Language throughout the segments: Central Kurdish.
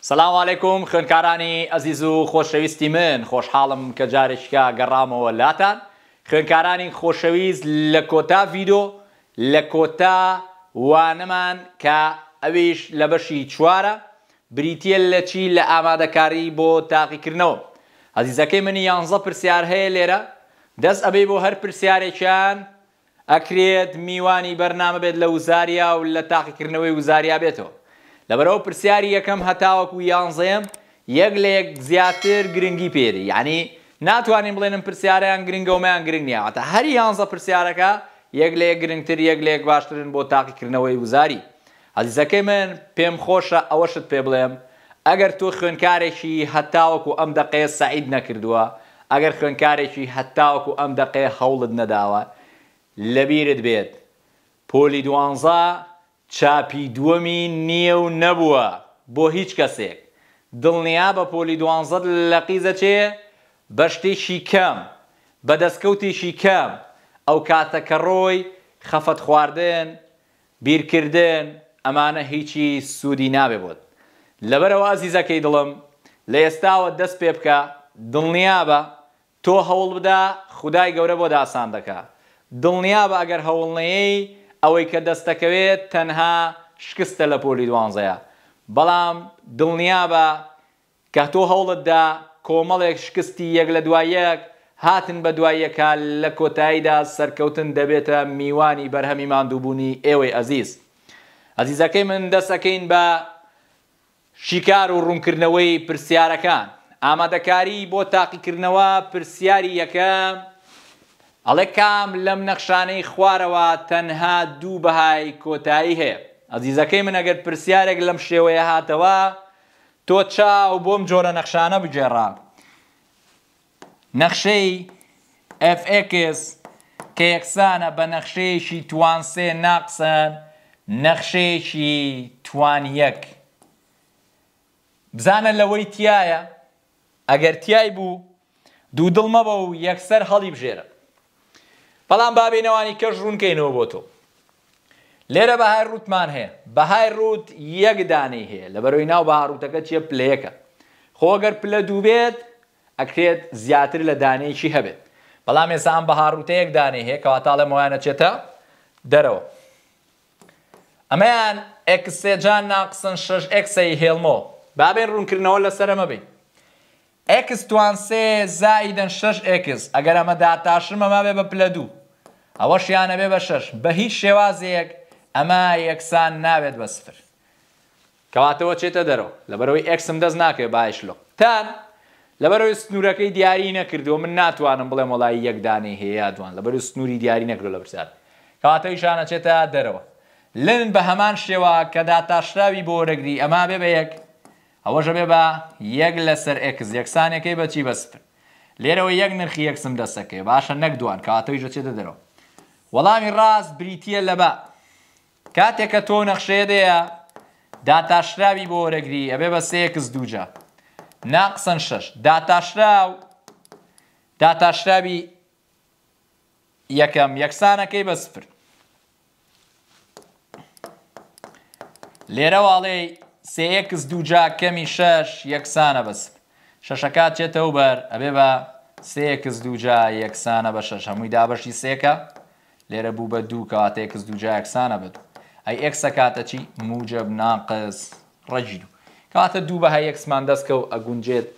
سلام عیکم خوێنکارانی ئەزیز و خۆشەویستی من خۆشحاڵم کە جارێکیکە گەڕامەوە لاتان خوێنکارانی خۆشەویست لە کۆتا ڤیددیو لە کۆتا وانەمان کە ئەویش لە بەشی چوارە بریتە لە چی لە ئامادەکاری بۆ تاقیکردنەوە ئەزیزەکەی منی یانزە پرسیار هەیە لێرە دەست ئەبێ بۆ هەر پرسیارێکیان ئەکرێت میوانی بەرنامە بێت لە وزاریا و لە تاقیکردنەوەی وزاریا بێتەوە لەبەرەوە پرسیاری یەکەم هەتاوەکو یانزەیەم یەک لە یەک زیاتر گرنگی پێری ینی ناتوانین بڵێنم پرسیاریان گرنگە ومەیان گرنگ نیاوەتە هەری یانزە پرسیارەکە یەک لە یەک گرنگتر یەک لە یەک باشترن بۆ تاقیکردنەوەی وزاری عزیزەکەی من پێم خۆشە ئەوەشت پێ بڵێم ئەگەر تۆ خوێنکارێکی هەتاوەکو ئەم دقێ سعید نەکردووە ئەگەر خوێنکارێکی هەتاوەکو ئەم دقێ هەوڵت نەداوە لەبیرت بێت پۆلی دوانزە چاپی دووەمی نییە و نەبووە بۆ هیچ کەسێک دڵنیا بە پۆلی دوانزەد لە قیزە چێ بەشتێکی کەم بە دەستکەوتیشی کەم ئەو کاتەکە ڕۆی خەفەت خواردن بیرکردن ئەمانە هیچی سوودی نابێ بۆت لەبەرەوە زیزەکەی دڵم لە ئێستاوە دەست پێ بکە دڵنیا بە تۆ هەوڵ بدا خدای گەورە بۆ داسان دەکە دڵنیا بە ئەگەر هەوڵنەیەی ئەوەی کە دەستەکەوێت تەنها شکستە لە پۆلی دوانزەیە بەڵام دڵنیا بە کە تۆ هەوڵتدا کۆمەڵێک شکستی یەک لە دوایەک هاتن بە دوایەکە لە کۆتاییدا سەرکەوتن دەبێتە میوانی بەرهەمی مادووبوونی ئێوەی ئەزیز. ئەزیزەکەی من دەسەکەین بە شیکار و ڕوونکردنەوەی پرسیارەکان ئامادەکاری بۆ تاقیکردنەوە پرسیاری یەکەم ئەڵێ کام لەم نەخشانەی خوارەوە تەنها دوو بەهای کۆتایی هەیە ئەزیزەکەی من ئەگەر پرسیارێک لەم شێوەیە هاتەوە تۆ چاو بۆم جۆرە نەخشانە بجێڕا نەخشەی FX کە یەکسانە بە نەخشەیەشی توان سێ ناقسن نەخشەیەشی توان یەک بزانە لەوەی تایە ئەگەر تای بوو دوو دڵمە بە و یەکسەر هەڵی بژێرە بەڵام بابینەوانی کەش ڕوونکەینەوە بۆ تۆ لێرە بەهای ڕوتمان هەیە بەهای ڕوت یەکدانی هەیە لە بەرەوەی ناو بەهاڕوتەکە چیە پلەیەکە خۆگەر پلە دوو بێت ئەکرێت زیاتر لە دانەیەکی هەبێت بەڵام ێسان بەهاڕوتەیەک دانێ هەیە کەواتاڵە مۆیانە چێتە دەرەوە ئەمەیان ئەکسێجان ناقسن شش ئەکسی هێڵمۆ بابێن ڕوونکردنەوە لەسەر مەبین ئەکس توان سێ زائیدەن شش ئەکس ئەگەر ئەمە داتاشر مەما بێ بە پلە دوو ئەوە شیانە بێ بە شش بە هیچ شێوازەیەک ئەمە یەکسان ناوێت بەستر کەواتەوە چێتە دەرەوە لەبەرەوەی ئەکسم دەست ناکرێت باعشلۆ تان لەبەرەوەی سنوورەکەی دیاری نەکردەوە من ناتوانم بڵێ وڵی یەکدانی هەیە دوان لەبەر سنووری دیاری نەکرۆ لە برسات کەواتەوەی شانە چێتە دەرەوە لن بە هەمان شێوە کە داتاشراوی بۆ وەرەگری ئەما بێ بە یەک ئەوەژە بێ بە یەک لەسەر ئەکس یەکسانەکەی بەچی بەستر لێرەوە یەک نرخی یەکسم دەسەکەی باشە نەک دوان کەواتەوەی ژەچێتە دەرەوە وەڵامی ڕاست بریتە لەبە کاتێک کە تۆ نەخشێدەیە داتاشراوی بۆ وەرەگری ئەبێ بە سێکس دووجە ناقسەن شش داتاشراو داتاشراوی یەکەم یەکسانەکەی بە سفر لێرەواڵێ سێکس دووجا کەمی شش یەکسانە بەسفر شەشەکات چێتەوە بەر ئەبێ بە سێکس دووجا یەکسانە بە شەش هەمووی دابەشی سێکە لێرە بوو بە دوو کاتێکس دووجا یەکسانە بێت ئەی ئەکسە کاتە چی موجب ناقز ڕەجی دوو کاتە دوو بەهای یەکسمان دەستکە و ئەگونجێت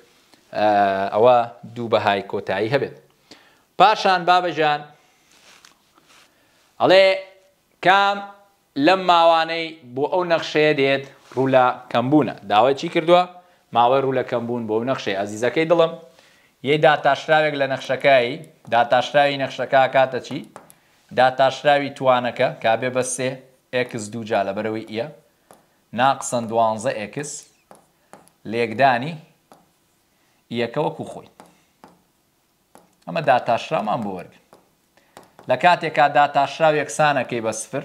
ئەوە دوو بەهای کۆتایی هەبێت پاشان بابەژان ئەڵێ کام لەم ماوانەی بۆ ئەو نەخشەیە دێت ڕوولا کەمبوونە داوای چی کردووە ماوە ڕوو لە کەمبوون بۆ نەخشەی ئازیزەکەی دڵم یەی داتاشراوێک لە نەخشەکەی داتاشراوی نەخشەکە کاتە چی داتاشراوی توانەکە کابێ بە سێ ئکس دوو جا لە بەرەوەی ئیە ناقسەن دوانزە ئکس لێکدانی یەکەوەکو خۆی ئەمە داتاشرامان بۆوەرگ لە کاتێکا داتاشراو یەکسانەکەی بە سفر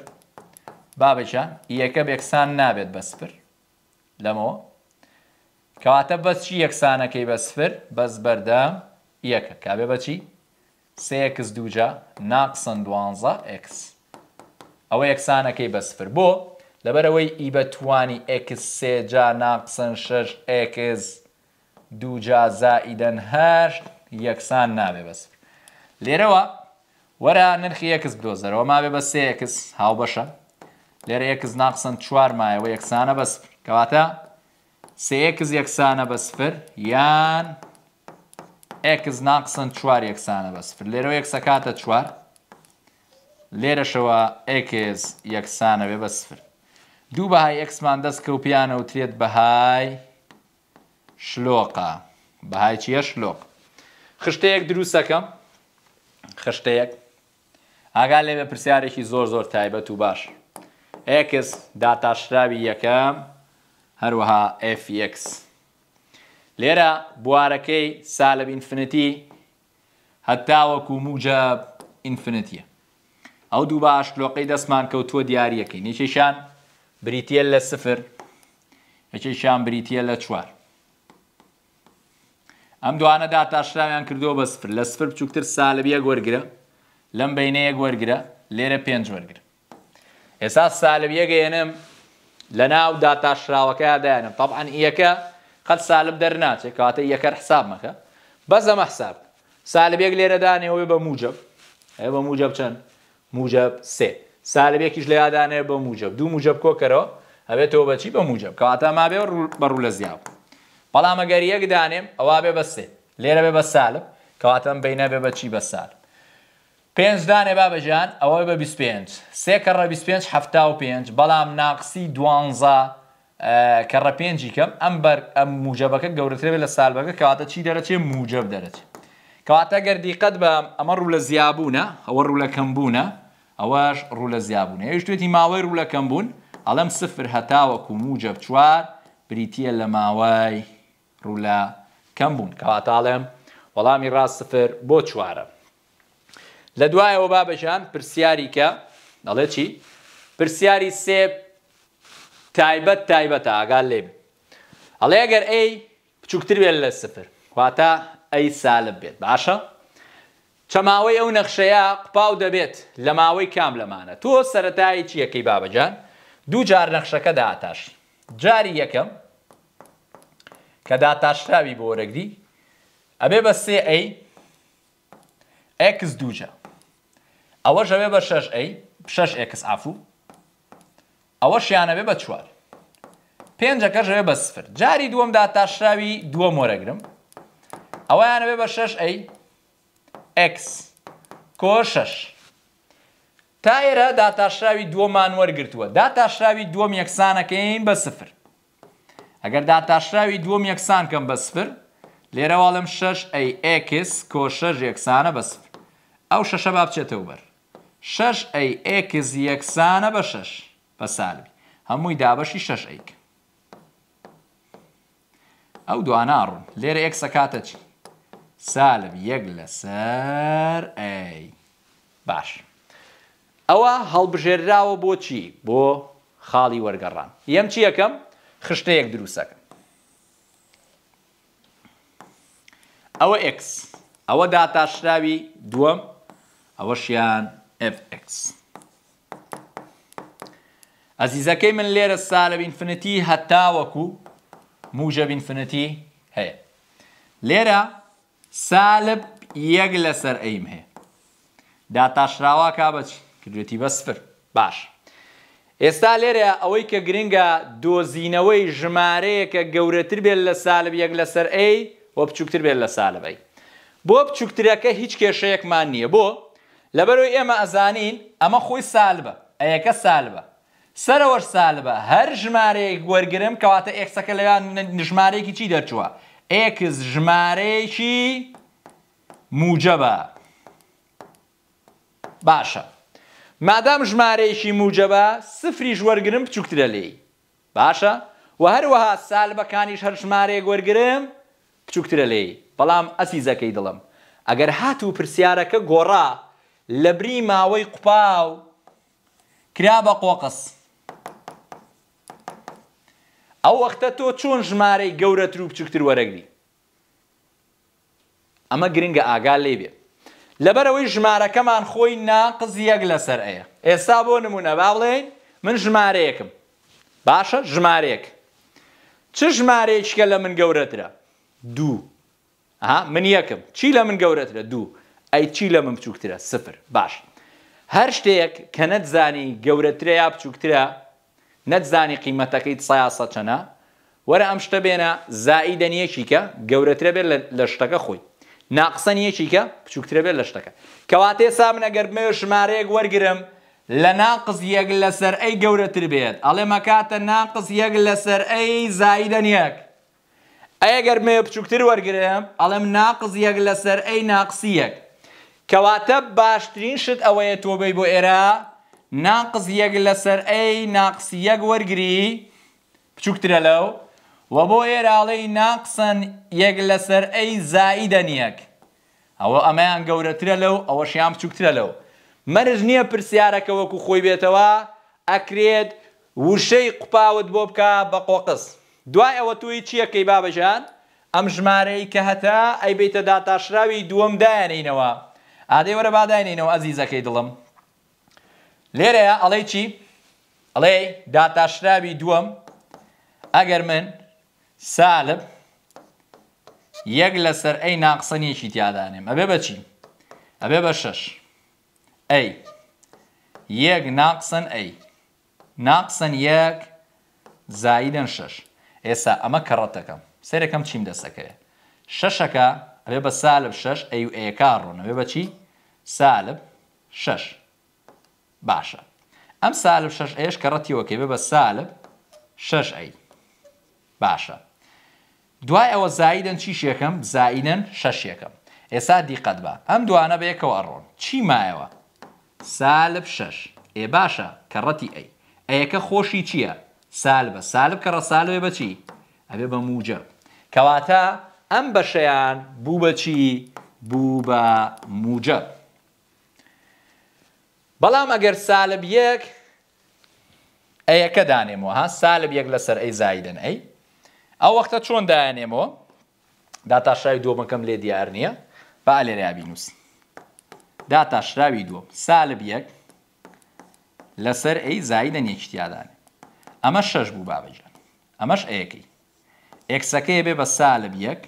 بابچە یەکە بێکسان نابێت بە سفر لەمەوە کەواتە بەسچی یەکسانەکەی بە سفر بەس بەردە یەکە کابێ بەچی سx دووجە ناقسن دوانزە x ئەوە یەکسانەکەی بەسفر بۆ لەبەرەوەی ئی بەتوانی x سێجا ناقسن 6 x دووجا زائیدەن هەشت یەکسان نابێ بەسفر لێرەوە وەرە نرخی یەکس بدۆزەرەوە مابێ بە سێکس هاو بەشە لێرە یەکس ناقسن چوار مایەوە یەکسانە بەسفر کەواتە سێکس یەکسانە بەسفر یان ئەکس ناقسن چوار یەکسانە بە سفر لێرەوە یەکسەکاتە چوار لێرەشەوە ئەکس یەکسانەوێ بە سفر دوو بەهای ئەکسمان دەست کەوپیانە و ترێت بەهای شلۆقا بەهای چیە شلۆق خشتەیەک دروستەکەم خشتەیەک ئاگا لێ بە پرسیارێکی زۆر زۆر تایبەت و باش ئەکس داتاشراوی یەکەم هەروەها F1. لێرە بوارەکەی سالب ئینفنتی هەتاوەکو موجە ئینفنتیە ئەو دوو باش لۆقەی دەستمان کەوتووە دیارریەکەی نێکێکشان بریتە لە سفر یەکێکشان بریتە لە چوار ئەم دوانە داتاشراویان کردووە بە سفر لە سفر بچووکتر سالبیە گوەرگرە لەم بینەیە گوەرگرە لێرە پێنج وەرگرە ئێستا سالبیەگەێنم لە ناو داتاشراوەکە دایانم طبعاان ئیەکە خد سالب در دەرناچێت کاته یەکە حساب مەکە بەس ئەمە حساب دانه او به موجب به موجب چەند موجب سه سالب یکیش لە دانه به موجب دو موجب کۆکەرەوە به چی به موجب کاتە ما به بەڕوو لە زیاب بەڵام ئەگەر یک دانه او به بس سه لێرە به بس سالب کەواتەم بینە بێ بەچی بە سالب پێنج دانێ بابەژیان ئەوەی بە 25 سێ کە ڕە 25 هەفتا و پێنج بەڵام ناقصی دوانزە کە ڕەپێنجی کەم ئەم بەر ئەم موجەبەکە گەورەترێ لە سالبەکە کەواتە چی دەرەچێ موجب دەرەچێت کەواتە گەردیقەت بە ئەمە ڕوو لە زیابوونە ئەوە ڕوو لە کەم بوونە ئەوەش ڕوو لە زیابوون هێشتێتی ماوەی ڕوو لە کەم بوون ئەڵەم سفر هەتاوەکو موجب چوار بریتە لە ماوای ڕوو لە کەم بوون کەواتاڵێم وەڵامی ڕاست سفر بۆ چوارە لە دوایەوە بابەشان پرسیاری کە دەڵێ چی؟ پرسیاری سێب تایبەت تایبەتە ئاگال لێ بێت ئەڵێ ئەگەر ئەی بچووکتر بێت لە سفر واتە ئەی سالب بێت باشە چەماوەی ئەو نەخشەیە قپاو دەبێت لە ماوەی کام لەمانە تۆ سەتایی چیەکەی بابەجان دوو جار نەخشەکە داهاتاش جاری یەکەم کە داتاشراوی بۆ وەرەگری ئەبێ بە سێ ئەی ئەکس دووجە ئەوە ژەوێ بە شش ئەی شش ئکس ئافوو ئەوە شیانەبێ بە چوار پێنجەکە ژەوێ بە سفر جاری دووەمدا تاشراوی دووە مۆرەگرم ئەوەیانەبێ بە شش ئەی X کۆ شش تا ئێرە داتاشراوی دووەمان وەرگتووە داتاشراوی دووەم یەکسانەکەین بە سفر ئەگەر داتاشراوی دووەم یەکسان کەم بە سفر لێرەواڵم شش ئەی ئکس کۆ شەش یەکسانە بە سفر ئەو شەشە با بچێتەوە بەر شش ئەی ئکس یەکسانە بە شش بە سالبی هەمووی دابەشی شەش ئەیک ئەو دواناڕوون لێرە یەک سەکاتە چی سالب یەک لەسەر ئەی باش ئەوە هەڵبژێراوە بۆچی بۆ خاڵی وەرگەڕان یەم چی یەکەم خشتەیەک دروستەکەم ئەوە X ئەوە داتاشراوی دووەم ئەوەشیان FX. ئەزیزەکەی من لێرە سالە بینفنەتی هەتاوەکو موژە بینفنەتی هەیە لێرە سالب یەک لەسەر ئەیم هەیە داتاشراوا کا بەچی کردێتی بە سفر باش ئێستا لێرە ئەوەی کە گرنگە دۆزینەوەی ژمارەیەکە گەورەتر بێت لە سالب یەک لەسەر ئەی بۆ بچووکتر بێت لە سالبەی بۆ بچووکترەکە هیچ کێشەیەکمان نییە بۆ لەبەرەوەی ئێمە ئەزانین ئەمە خۆی سالبە ئەیەکە سالبە سەرەوەش سال بە هەر ژمارەیەک وەرگرم کەواتە ئێکسەکە لەیان ژمارەیەکی چی دەرچووە ئێکس ژمارەیەکی موجەبە باشە مادام ژمارەیەکی موجەبە سفری ژوەرگرم بچووکترە لێی باشە و هەروەها سالبەکانیش هەر ژمارەیە گوەرگرم بچووکترە لێی بەڵام ئەسیزەکەی دڵم ئەگەر هات و پرسیارەکە گۆڕا لە بری ماوەی قوپاو کرا بە قۆقس ئەو وەختە تۆ چۆن ژمارەی گەورەتر و بچووکتر وەرەگری ئەمە گرنگە ئاگا لێ بێ لەبەرەوەی ژمارەکەمان خۆی ناقز یەک لەسەر ئەیە ئێستا بۆ نمونە با بڵێن من ژمارەیەکم باشە ژمارەیەک چ ژمارەیەکە لە من گەورەترە دوو من یەکم چی لە من گەورەترە دوو ئەی چی لە من بچووکترە سفر باش هەر شتێک کە نەتزانی گەورەترە یا بچووکترە نەتزانی قیمەتەکەی سایاسە چەنە وەرە ئەم شتە بێنە زائیدەنیەکی کە گەورەترە بێت لە شتەکە خۆی ناقسەنیەکی کە بچووکترە بێت لە شتەکە کەواتێ سام نەگەرمێ ژمارەیەک وەرگرم لە ناقز یەک لەسەر ئەی گەورەتر بێت ئەڵێ مەکاتە ناقز یەک لەسەر ئەی زائیدەنیەک ئەگەر مێ بچووکتر وەرگرم ئەڵێم ناقز یەک لەسەر ئەی ناقسیەک کەواتە باشترین شت ئەوەیە تۆ بی بۆ ئێرە ناقز یەک لەسەر ئەی ناقس یەک وەرگری بچووکترە لەو وە بۆ ئێراڵەی ناقسەن یەک لەسەر ئەی زائیدەن یەک ئەوە ئەمەیان گەورەترە لەو ئەوە شیان بچووکترە لەو مەرج نییە پرسیارەکە وەکو خۆی بێتەوە ئەکرێت وشەی قوپاوت بۆ بکە بە قۆقس دوای ئەوە توی چیەکەی بابەژان ئەم ژمارەی کە هەتا ئەی بیتە داتاشراوی دووەم دایانینەوە ئادەی وەرە باداینینەوە ئەزیزەکەی دڵم لێرەیە ئەڵێ چی؟ ئەڵێ داتاشرابی دووەم ئەگەر من سالب یەک لەسەر ئەی ناقسەنیەکی تیادانێم ئەبێ بەچی؟ ئەبێ بە شەش ئەی یەک ناقسن ئەی ناقسن یەک زایدن شش ئێستا ئەمە کەڕەتەکەم سەرەکەم چیم دەسەکەێ شەشەکە ئەبێ بە سالب شش ئەی و ئەیەکار ڕوون ئەبێ بەچی؟ سالب شش. باشە ئەم سالب شش ئێش کە ڕەتیەوەکەی بە بە سالب شش ئەی باشە دوای ئەوە زایدن چی شێکم زایدن شەشێکم ئێستا دیقەت بە ئەم دوانە بەیەکەوە ڕۆن چی مایەوە سالب شش ئێ باشە کە ڕەتی ئەی ئەیەکە خۆشی چییە سالبە سالب کە ڕەسالوێ بەچی ئەبێ بە موجە کەواتە ئەم بەشەیان بوو بەچی بوو بە موجە بەڵام ئەگەر سالب یەک ئەیەکە دانێمەوە ها سالب یەک لەسەر ئەی زایدن ئەی ئەو وەختە چۆن دایانێمەوە داتاشراوی دووەمەکەم لێ دیار نییە با لێریابی نووس داتاشراوی دووەم سالب یەک لەسەر ئەی زایدن یەکتیادانێ ئەمە شەش بوو بابەجان ئەمەش ئەیەکەی ئەکسەکەی بێ بە سالب یەک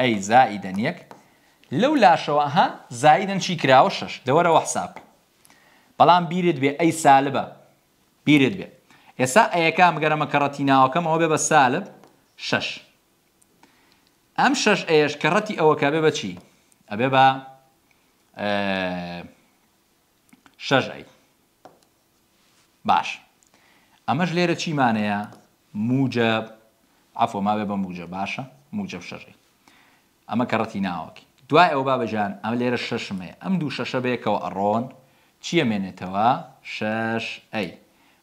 ئەی زائیدن یەک لەو لاشەوە ها زایدن چی کراوە شش دەوەرەوە حساب بەڵام بیرت بێ ئەی سالبە بیرت بێ ئێستا ئەیەکام گەرەمە کەڕەتی ناوەکەم ئەوە بێ بە سالب شش ئەم شش ئێش کەڕەتی ئەوەکە بێ بە چی ئەبێ بە شەژ ئەی باش ئەمەش لێرە چیمانەیە موجب ئەفۆ ماوێ بە موجە باشە موجب شەژی ئەمە کەڕەتی ناوەکی دوای ئەو بابەجان ئەم لێرە شەشمێ ئەم دوو شەشە بێکەوە ئەڕۆن چیە مێنێتەوە شش ئەی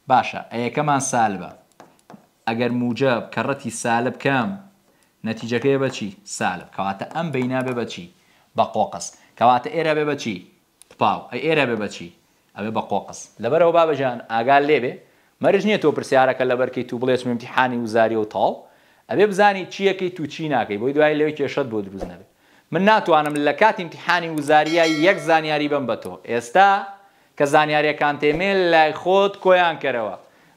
باشە ئەیەکەمان سالبە ئەگەر موجە کەڕەتی سالب کەم نەتیجەکەی بەچی سالب کەواتە ئەم بینابێ بەچی بە قۆقس کەواتە ئێرە بێ بەچی پاو ئە ئێرە بێ بەچی ئەوێ بە قۆقس لەبەرەوە بابەژان ئاگال لێبێ مەرج نییە تۆ پرسیارەکە لەبەرکەی تو بڵێش ممتیحانی وزاری و تاڵ ئەبێ بزانی چیەکەی تو چی ناکەی بۆی دوای لەوێ کێشت بۆ دروست نەبێت من ناتوانم لە کاتی امتحانی وزاریە یەک زانیاری بم بە تۆ ئێستا کە زانیاریەکان تێمێل لای خۆت کۆیان کەرەوە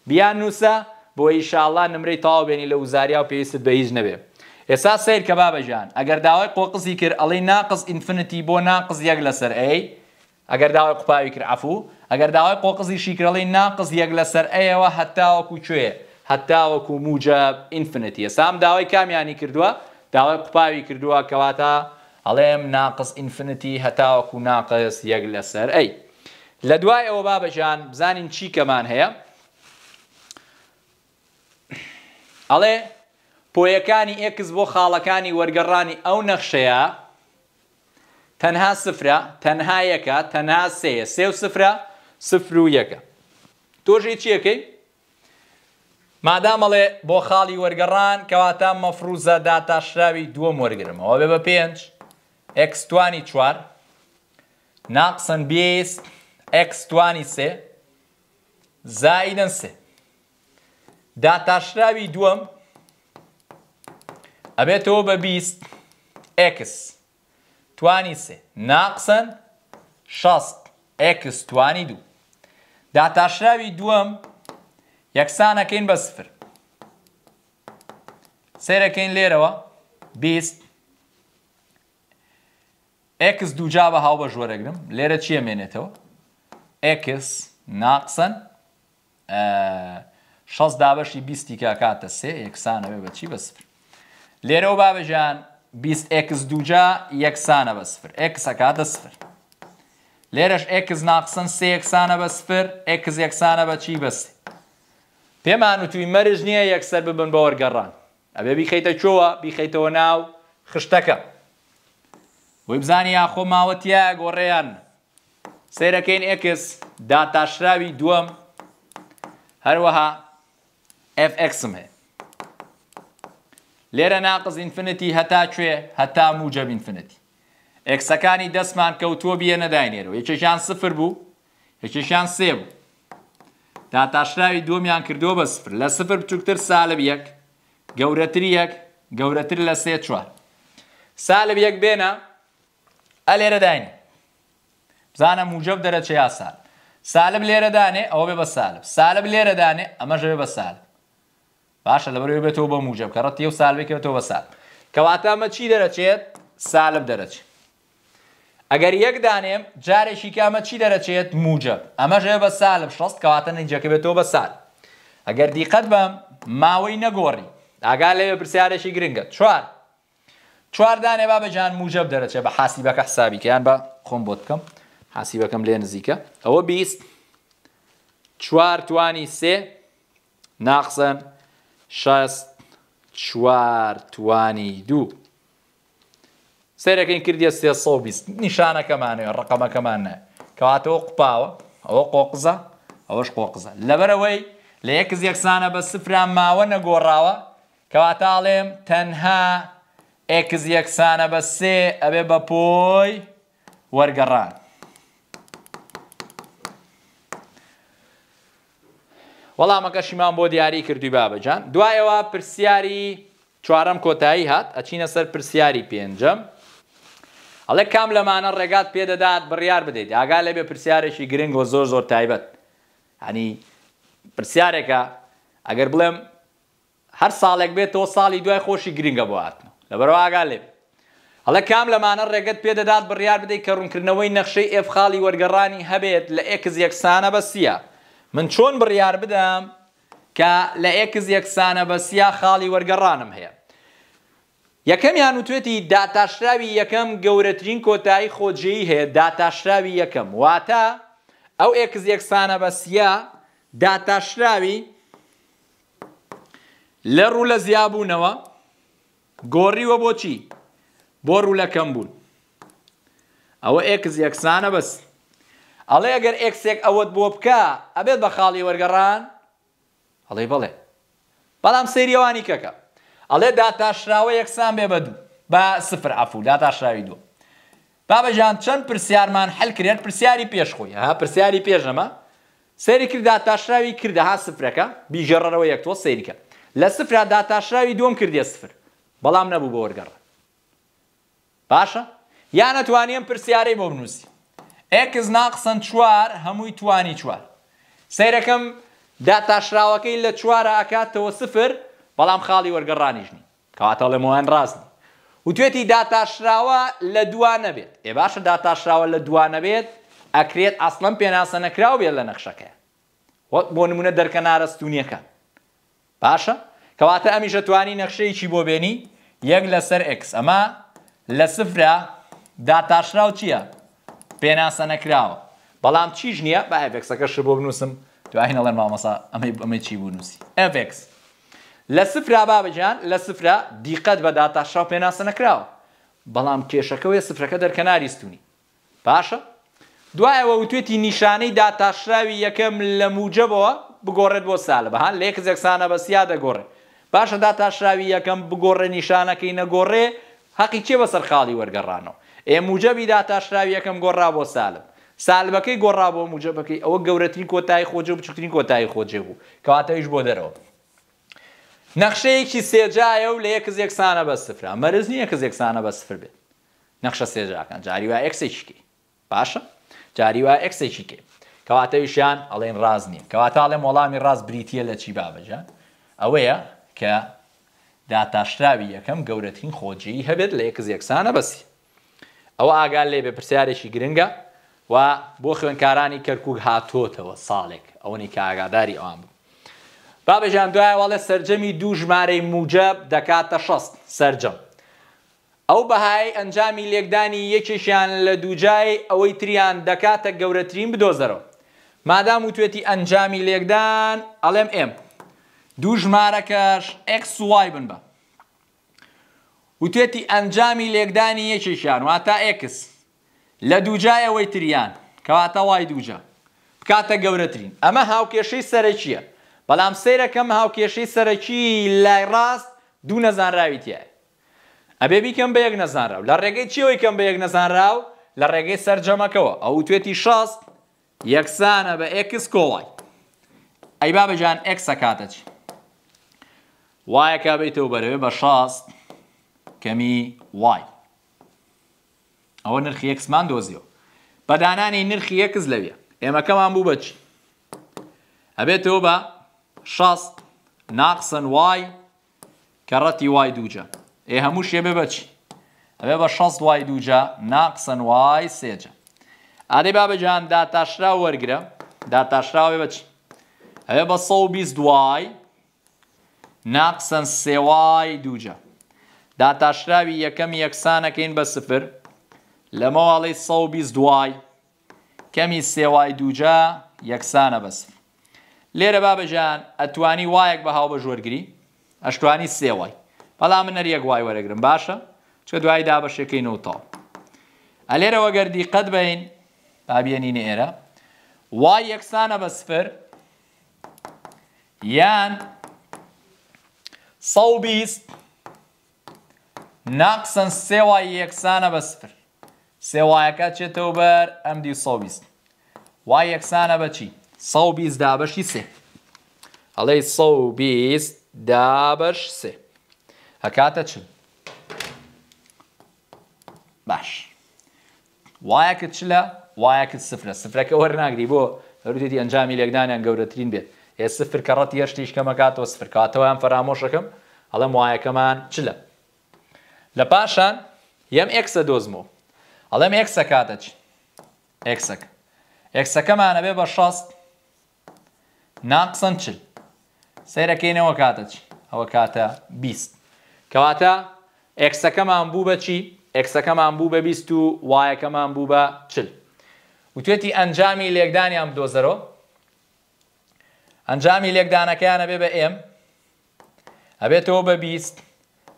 بیان نووسە بۆ ئیشاءڵان نمرەی تاوا بێنی لە وزاریا و پێویست بە هیچ نەبێ ئێستا سیر کە بابەژان ئەگەر داوای قۆقسی کرد ئەڵی ناقز ئینفنتی بۆ ناقز یەک لەسەر ئەی ئەگەر داوای قوپاوی کرد ئەفوو ئەگەر داوای قۆقزی شیکرەڵی ناقز یەک لەسەر ئەیەوە هەتاوەکو کوێ هەتاوەکو موجە ئینفنتی ئێسام داوای کامیانی کردووە داوای قوپاوی کردووە کەواتە ئەڵێم ناقز ئینفنتی هەتاوەکو ناقز یەک لەسەر ئەی لە دوای ئەوە بابەژان بزانین چی کەمان هەیە ئەڵێ پۆیەکانی ئێکس بۆ خاڵەکانی وەرگەڕانی ئەو نەخشەیە تەنها سفرە تەنها یەکە تەنها سەیە سێ و سفرە سفر و یەکە تۆژی چیەکەی؟ مادامەڵێ بۆ خاڵی وەرگەڕان کەواتە مەفروزە داتاشراوی دووەم وەرگرمەوە بێ بە پێنج ئەکسوانی چوار ناقسن بیست x توانی سێ زائیدەن سێ داتاشراوی دووەم ئەبێتەوە بە بیست x توانی سێ ناقسەن شەست x توانی دوو داتاشراوی دووەم یەکسانەکەین بە سفر سێرەکەین لێرەوە بیست ئکس دووجا بە هاو بە ژوەرەگرم لێرە چیە مێنێتەوە ئکس ناقسن شەز دابەشی بیستی کا کاتە سێ یەکسانەوێ بەچی بە سفر لێرەوە بابەژیان 20x دوجا یەکسانە بە سفر ئەکاتە سفر لێرەش ئەکس ناقسن سێ یەکسانە بە سفر ئەکس یەکسانە بەچی بەس پێمان و توی مەرج نییە یەکسەر ببن بە وەرگەڕان ئەبێ بیخیتە چۆوە بیخیتەوە ناو خشتەکە وی بزانی یا خۆ ماوەتیە گۆڕیان سیرەکەین ئکس داتاشراوی دووەم هەروەها Fxم هەیە لێرە ناقز ئینفنتی هەتا کوێ هەتا موجب ئینفنتی ئەکسەکانی دەستمان کەوتووە بیە نەداینێرەوە یەکێکیان سفر بوو یەکێکیان سێ بوو داتاشراوی دومیان کردووە بە سفر لە سفر بچووکتر سالب یەک گەورەتر یەک گەورەتر لە سێ چوار سالب یەک بێنە ئەلێرە داینێ بزانە موجب دەرەچە یاسان سالب لێرەدانێ ئەوە بێ بە سالب سالب لێرەدانێ ئەمەژە بێ بە سالب باشە لەبەر بێتەوە بە موجب کە ڕەتی و سالبێکەوە بە سال کەواتە ئەمە چی دەرەچێت سالب دەرەچێت ئەگەر یەک دانێم جارێکی کامە چی دەرەچێت موجب ئەمەژێ بە سالب شەست کەواتە نینجەکە بێتەوە بە سال ئەگەر دیقەت بەم ماوەی نەگۆڕی ئاگا لەوێ پرسیارێکی گرنگە چوار چواردانێ با بەجان موجب دەرەچێت بە حاسی بەکە حسابی کەیان بە خۆم بۆ بکەم حسیبەکەم لێ نزیکە ئەوە بیست چوار توانی سێ ناخسن شەست چوار توانی دوو سیرەکەین کردیە سێ سە بیست نیشانەکەمانەوە ڕقەمەکەمانە کەواتەوە قوپاوە ئەوە قۆقزە ئەوەش قۆقزە لەبەرەوەی لە یەک یەکسانە بە سفران ماوە نەگۆڕاوە کەواتاڵێم تەنها ئێکز یەکسانە بە سێ ئەبێ بە پۆی وەرگەڕان وەڵامەکە شیمان بۆ دیاری کردوی بابەجان دوایەوە پرسیاری چوارم کۆتایی هات ئەچینە سەر پرسیاری پێنجەم ئەڵێ کام لەمانە ڕێگات پێدەدات بڕیار بدەیت ئاگا لە بێ پرسیارێکی گرنگ و زۆر زۆر تایبەت هەنی پرسیارێکە ئەگەر بڵێم هەر ساڵێک بێت تۆ ساڵی دوای خۆشی گرنگە بۆ هاتنەوە لەبەرەوە ئاگا لێ هەڵە کام لەمانە ڕێگەت پێدەدات بڕیار بدەیت کە ڕوونکردنەوەی نەخشەی ئێفخاڵی وەرگەڕانی هەبێت لە ئێکز یەکسانە بە سیە من چۆن بڕیار بدەم کە لە ئێکز یەکسانە بەسیا خاڵی وەرگەڕانم هەیە یەکەمیان وتێتی داتاشراوی یەکەم گەورەترین کۆتایی خۆجێی هەیە داتاشراوی یەکەم واتە ئەو ئێکز یەکسانە بەسیا داتاشراوی لە ڕوو لە زیابوونەوە گۆڕیوە بۆچی بۆ ڕوولەکەم بوون ئەوە ئێکز یەکسانە بەست ئەڵێ ئەگەر ئەکسێک ئەوەت بۆ بکە ئەبێت بە خاڵی وەرگەڕان هەڵێ بڵێ بەڵام سریەوانی کەکە ئەڵێ داتاشراوە یەکسان بێ بە دوو بە سفر ئەفو داتاشراوی دووە بابەژان چەند پرسیارمان هەلکرێت پرسیاری پێشخۆی ها پرسیاری پێشەمە سەری کرد داتاشراوی کردەها سفرەکە بیژێڕەوە یەکتۆ سریکە لە سفرا داتاشراوی دوم کردێ سفر بەڵام نەبوو بە وەرگەڕ باشە یان نەتوانیم پرسیارەی بۆ بنووسی ئێکز ناقسەن چوار هەمووی توانی چوار سیرەکەم داتاشراوەکەی لە چوارە ئاکاتەوە سفر بەڵام خاڵی وەرگەڕانیژنی کەواتە لە مۆیان ڕاستنی وتێتی داتاشراوە لە دوان نەبێت ئێ باشە داتاشراوە لە دوان نەبێت ئەکرێت ئاسلم پێناسە نەکراو بێت لە نەخشەکە بۆ نمونە دەرکەنارەستونیەکان باشە کەواتە ئەمیشە توانی نەخشەیەکی بۆ بێنی یەک لەسەر ئکس ئەمە لە سفرە داتاشراو چییە؟ پێناسە نەکراوە بەڵام چیژ نییە بە ئەفکسەکە شبۆ بنووسم دوای نەڵەر مامەسا ئەمەی ئەمە چی بوو نووسی ئەفکس لە سفرا بابجان لە سفرا دیقەت بە داتا شاو پێناسە نەکراوە بەڵام کێشەکەوەی سفرەکە دەرکەناریستونی باشە دوایەوە وتێتی نیشانەی داتاشراوی یەکەم لە موجەبەوە بگۆڕێت بۆ ساە بەهان لێک زێکسانە بەسیا دەگۆڕێت باشە داتاشراوی یەکەم بگۆڕێ نیشانەکەی نەگۆڕێ حەقی چێ بە سەرخاڵی وەرگەڕانەوە ئێ موجەبی دا تاشراوی یەکەم گۆڕا بۆ سالم سالبەکەی گۆڕا بۆ موجەبەکەی ئەوە گەورەترین کۆتایی خۆجێ و بچکترین کۆتایی خۆجێ بوو کەواتەویش بۆ دەرەوە نەخشەیەکی سێجایە و لە یەکز یەکسانە بە سفرا مەرزنی یەکز یەکسانە بە سفر بێت نەخشە سێجاکان جاری وای ئەکسێکی باشە جاری وای ئەکسێکی کێ کەواتەویشیان ئەڵێن ڕاز نییە کەواتاڵێم وەڵامی ڕاست بریتە لە چی بابەجان ئەوەیە کە داتاشراوی یەکەم گەورەترین خۆجیی هەبێت لە یەکز یەکسانە بەسی ئەوە ئاگال لێ بێ پرسیارێکی گرنگە و بۆ خوێنکارانی کەرکک هاتۆتەوە ساڵێک ئەوەی کە ئاگاداری ئەوان بوو بابێژان دوایواڵێ سرجەمی دوو ژمارەی موجب دەکاتە شەست سرجەم ئەو بەهای ئەنجامی لێکدانی یەکێکیان لە دووجای ئەوەی تریان دەکاتە گەورەترین بدۆزەرەوە مادام و توێتی ئەنجامی لێکدان ئەڵێم ئێم دوو ژمارەکەش ئەکسوای بن بە وتێتی ئەنجامی لێکدانی یەکێکیان واتە ئێکس لە دووجایەوەی تریان کەواتە وای دووجە بکاتە گەورەترین ئەمە هاوکێشەی سەرەکیە بەڵام سیرەکەم هاوکێشەی سەرەکی لای ڕاست دوو نەزانراوی تایە ئەبێ بیکەم بە یەک نەزانراو لە ڕێگەی چیەوەی کەم بە یەک نەزانراو لە ڕێگەی سەررجەمەکەەوە ئەو توێتی شاست یەکسانە بە ئێکس کۆڵای ئەی بابەجان ئەکسە کاتەچ وایەکە بیتەوە بەرەوێ بە شاست کەمی وای ئەوە نرخی یەکسمان دۆزیەوە بەدانانی نرخی یەکز لەویە ئێمەکەمان بوو بەچی ئەبێتەوە بە شاست ناقسن وای کەڕەتی وای دووجە ئێ هەموو شێبێ بەچی ئەوێ بە 6 وای دووجە ناقسن وای سێجە ئادەی بابەجان داتاشرا وەرگرە داتاشراوێ بەچی ئەوێ بە 120 دوای ناقسن سێوای دووجە داتاشراوی یەکەم یەکسانەکەین بە سفر لە مەواڵی 120 دوای کەمی سێوای دووجا یەکسانە بەس. لێرە بابەژان ئەتوانی وایەک بە هاو بە ژوەرگری ئەشتوانی سێوای بەڵام من نەریەک وای وەرەگرم باشە چکە دوای دابەشەکەی نوتاڵ. ئەلێرەوە گەردی قەت بین بابیێنینە ئێرە وای یەکسانە بە سفر یان 120 ناقسن سێوای یەکسانە بە سفر سێوایەکە چێتەوە بەر ئەمدی سەویست وای یەکسانە بەچی سە بیست دابەشی سێ ئەڵێ سە بیست دابش سێ هەکاتە چ باش وایەکت چ لە وایەکت سفرە سفرەکە وەرناگری بۆ هەروتێتی ئەنجامی لێکدانیان گەورەترین بێت هێ سفر کە ڕەت هێشتیشکەمەکاتەوە سفرکاتەوەیان فەرامۆشەکەم هەڵم وایەکەمان چ لە لە پاشان یەم ئەکسە دۆزمەوە ئەڵێم ئەکسە کاتەچ ئەکسەک ئەکسەکەمانە بێ بە شاست ناقسەن چل سیرەکەینەوە کاتەچ ئەوە کاتە بیست کەواتە ئەکسەکەمان بوو بە چی ئەکسەکەمان بوو بە بیست و وایەکەمان بوو بە چل وتێتی ئەنجامی لێکدانیان دۆزەرەوە ئەنجامی لێکدانەکەیانە بێ بە ئێم ئەبێتەوە بە بیست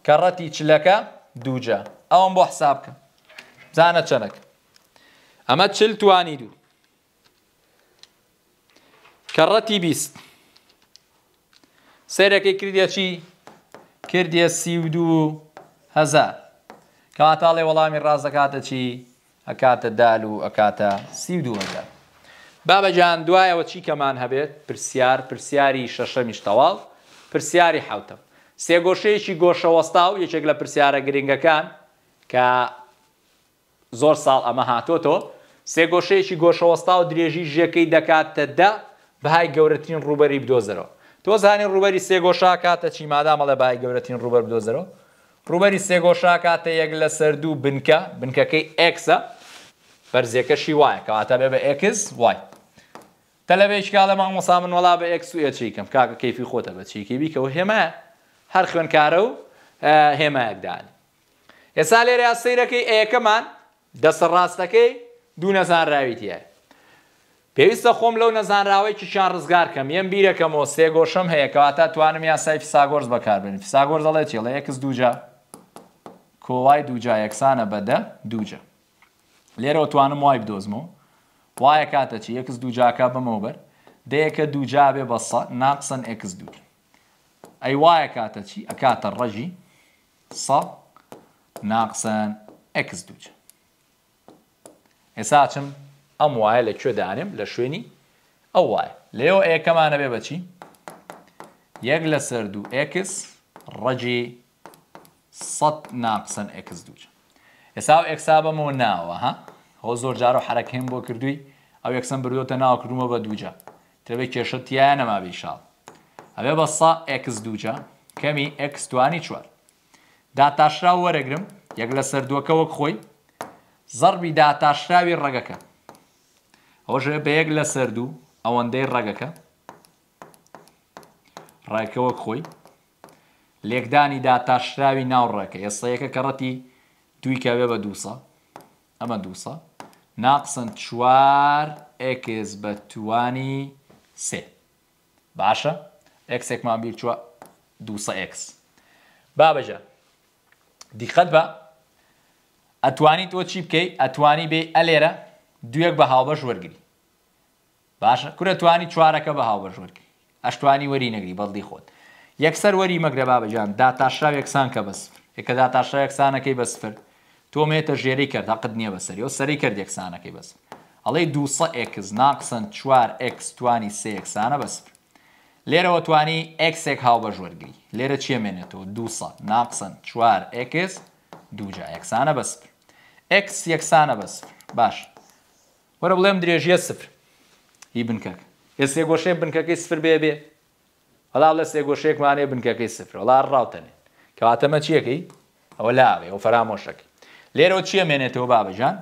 کە ڕەتی چلەکە دووجە ئەوم بۆ حساب بکەم زانە چەنەک ئەمە چل توانی دوو کەڕەتی بیست سیرەکەی کردە چی کردە سی و دوو هەزار کاتاڵێ وەڵامی ڕاز دەکاتە چی ئەکاتە دال و ئەکاتە سی و دوهزار بابەجان دوایەوە چی کەمان هەبێت پرسیار پرسیاری شەشەمیشتەواڵ پرسیاری حوتە سێگۆشەیەکی گۆشەوەستا و یەکێک لە پرسیارە گرنگەکان کە زۆر ساڵ ئەمە هاتۆتۆ سێگۆشەیەکی گۆشەوەستا و درێژی ژەکەی دەکاتە دە بەهای گەورەترین ڕوبەری بدۆزەرەوە تۆ زانین ڕوبەری سێگۆشا کاتە چی مادامەڵە بەهای گەورەترین ڕوبەر بدۆزەرەوە ڕوبەری سێگۆشا کاتە یەک لە سەردوو بنکە بنکەکەی ئەکسە بەرزێکەشی وایە کەواتە بێ بە ئەکس وای تەلەبێشکا لە مامۆسا من وڵا بە ئەکس و ئەچیکەم کاکە کەفی خۆتە بە چیکی بیکەەوە هێمە هەر خوێنکارە و هێمایەکدان. ئێستا لێرە سیرەکەی ئەیەکەمان دەسەر ڕاستەکەی دوو نەزانراویتیە. پێویستە خۆم لەو نەزانراوەی چشان ڕزگار کەم یم بیرەکەمەوە سێ گۆشم هەیە کەواتە توانم یاسای فیساگۆرز بەکاربن فیساگۆرز دەڵێت چێڵە یەکس دووجە کۆوای دووجا یەکسانە بەدە دووجە. لێرەوە توانم وای بدۆزمەوە وایە کاتە چی یەکس دووجاکە بمەوە بەر دەیەکە دووجا بێ بە ناقسەن ئەکس دوور. ئەی وایە کاتە چی ئەکاتە ڕەژی سە ناقسەن ئەکس دووچە ئێستا چم ئەم وایە لە کوێ دانێم لە شوێنی ئەو وایە لێو ئەیەکەمانە بێ بەچی یەک لە سەر دوو ئکس ڕەجی سەد ناقسەن ئکس دووچە ئێستا و ئەکسا بەمەوە ناوە ها هۆ زۆر جار و حرەکەم بۆ کردووی ئەو یەکسم بردوتە ناوکردومە بە دووجە تەبێت کێشە تیایە نەما بیشاڵ ئەوێ بە سا x دووجە کەمی x توانی چوار داتاشرا وەرەگرم یەک لە سەردووەکە وەک خۆی زەربی داتاشراوی ڕێگەکە ئەوژێ بە یەک لە سەردوو ئەوەندەی ڕێگەکە ڕێکەوەک خۆی لێکدانی داتاشراوی ناوڕێکە ئێسەیەکە کە ڕەتی دویکەوێ بە دووسە ئەمە دووسە ناقسن چوار ئەکس بە توانی سێ باشە؟ ئەکسێکمان بیرچوە دوX بابەژە دیقەت بە ئەتوانی تۆ چی بکەیت ئەتوانی بێ ئەلێرە دوێک بە هاوبەش وەرگری باشە کورەتوانی چوارەکە بە هاوبەش وەرگری ئەشتوانی وەری نەگری بەڵدی خۆت یەکسەر وەری مەگرە بابەجان داتاشراوێکسان کە بەسفر ێکە داتاشراوێکسانەکەی بەسفر تۆمێتە ژێری کرد عقد نییە بەسەری و سەری کرد یەکسانەکەی بەسفر ئەڵێ دو X ناقسەند چوار X توانی سێکسانە بەسفر لێرەوە توانی ئەکسێک هاوبەژوەرگری لێرە چیە مێنێتەوە دوسە ناقسن چوار ئکس دووجا یەکسانە بە سفر ئەکس یەکسانە بە سفر باش وەرە بڵێم درێژیە سفر هی بنکەک ئێسێ گۆشەی بنکەکەی سفر بێ بێ هەڵا لە سێ گۆشەیەکمانێ بنکەکەی سفر وڵا ڕاوتەنێ کەواتەمە چیەکەی ئەوە لاوێ ئەو فەرامۆشەکە لێرەوە چیە مێنێتەوە بابەجان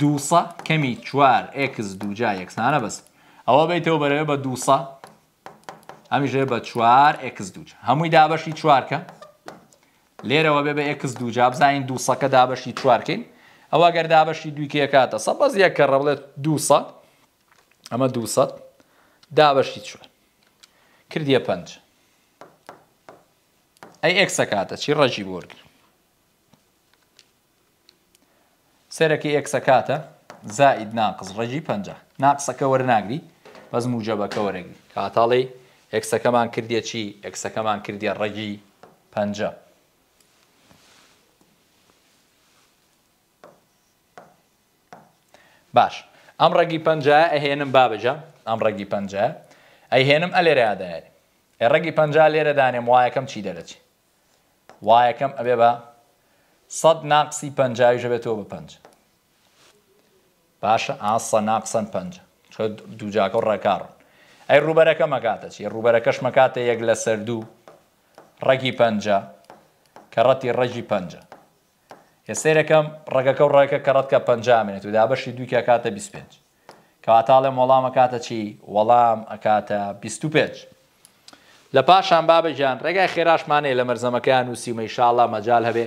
دوسە کەمی چوار ئکس دووجا یەکسانە بەس ئەوە بیتەوە بەرەوە بە دوسە ئەمیژێ بە چوار ئکس دووج هەمووی دابەشی چوارکە لێرەوە بێ بە ئکس دووج بزانین دووسەکە دابەشی چوارکەین ئەوە گەر دابەشی دویکێ کاتە سە بەز یەککە ڕەڵێت دوسە ئەمە دوسە دابەشی چوار کردیە پنج ئەی ئەکسە کاتە چی ڕەژی بۆرگرم سەرەکی ئەکسە کاتە زائید ناقز ڕەژی پنج ناقسەکە وەرناگری بەزم و جەبەکە وەرەگری کاتاڵی ئەکسەکەمان کردیە چی ئەکسەکەمان کردیە ڕێگی پەنجە. باش ئەم ڕێگی پنج ئەهێنم بابژە ئەم ڕێگی پنج ئەیهێنم ئە لێرەیادایێت ڕێگی پنج لێرە دانێم وایەکەم چی دەرەچی وایەکەم ئەبێ بە سەد ناقسی پنجویژە بێتەوە بە پنج باشە ئاسە ناقسەن پنج چ دووجاکە ڕێکارڕ ئەی ڕوبەرەکە مەکاتە چی ڕوبەرەکەش مەکاتە یەک لە سەردوو ڕێکی پەنج کە ڕەتی ڕەژی پەنج ئێسێرەکەم ڕێگەکە و ڕێکە کە ڕەتکە پەنجامێنێت و دابەشی دووکە کاتە 25 کەواتاڵێم وەڵام ئەکاتە چی وەڵام ئەکاتە 25 لە پاشان بابەجان ڕێگای خێراشمانەیە لە مەرزەمەکەیان و سیمە شاڵا مەجال هەبێ